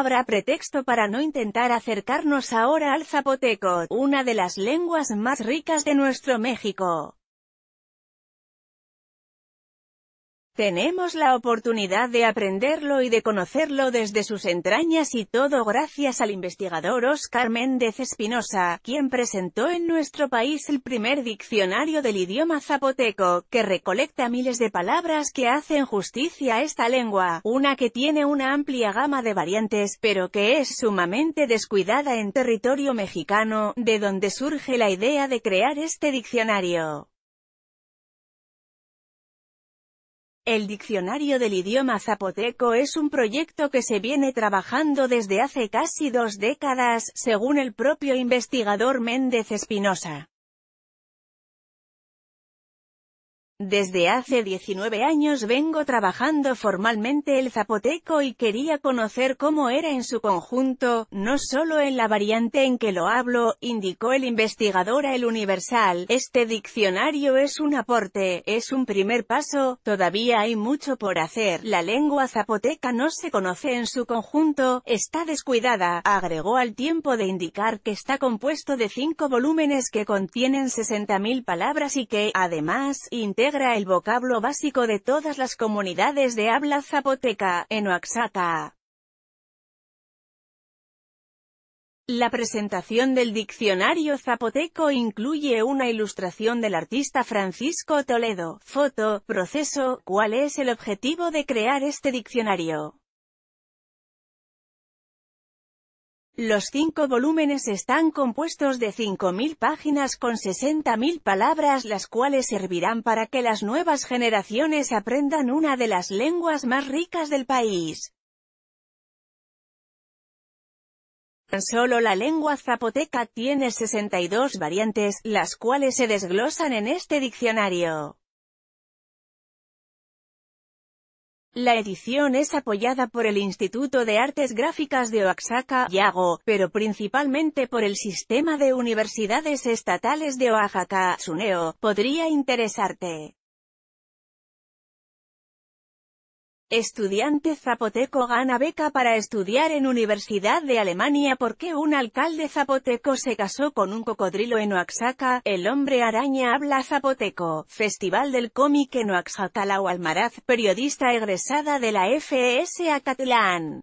habrá pretexto para no intentar acercarnos ahora al zapoteco, una de las lenguas más ricas de nuestro México. Tenemos la oportunidad de aprenderlo y de conocerlo desde sus entrañas y todo gracias al investigador Oscar Méndez Espinosa, quien presentó en nuestro país el primer diccionario del idioma zapoteco, que recolecta miles de palabras que hacen justicia a esta lengua, una que tiene una amplia gama de variantes, pero que es sumamente descuidada en territorio mexicano, de donde surge la idea de crear este diccionario. El Diccionario del Idioma Zapoteco es un proyecto que se viene trabajando desde hace casi dos décadas, según el propio investigador Méndez Espinosa. Desde hace 19 años vengo trabajando formalmente el zapoteco y quería conocer cómo era en su conjunto, no solo en la variante en que lo hablo, indicó el investigador a El Universal. Este diccionario es un aporte, es un primer paso, todavía hay mucho por hacer. La lengua zapoteca no se conoce en su conjunto, está descuidada, agregó al tiempo de indicar que está compuesto de cinco volúmenes que contienen 60.000 palabras y que, además, integra el vocablo básico de todas las comunidades de habla zapoteca, en Oaxaca. La presentación del diccionario zapoteco incluye una ilustración del artista Francisco Toledo, foto, proceso, cuál es el objetivo de crear este diccionario. Los cinco volúmenes están compuestos de 5.000 páginas con 60.000 palabras las cuales servirán para que las nuevas generaciones aprendan una de las lenguas más ricas del país. Tan solo la lengua zapoteca tiene 62 variantes, las cuales se desglosan en este diccionario. La edición es apoyada por el Instituto de Artes Gráficas de Oaxaca, Yago, pero principalmente por el Sistema de Universidades Estatales de Oaxaca, Suneo, podría interesarte. Estudiante zapoteco gana beca para estudiar en Universidad de Alemania porque un alcalde zapoteco se casó con un cocodrilo en Oaxaca, el hombre araña habla zapoteco, Festival del Cómic en Oaxaca la periodista egresada de la FES Acatlán.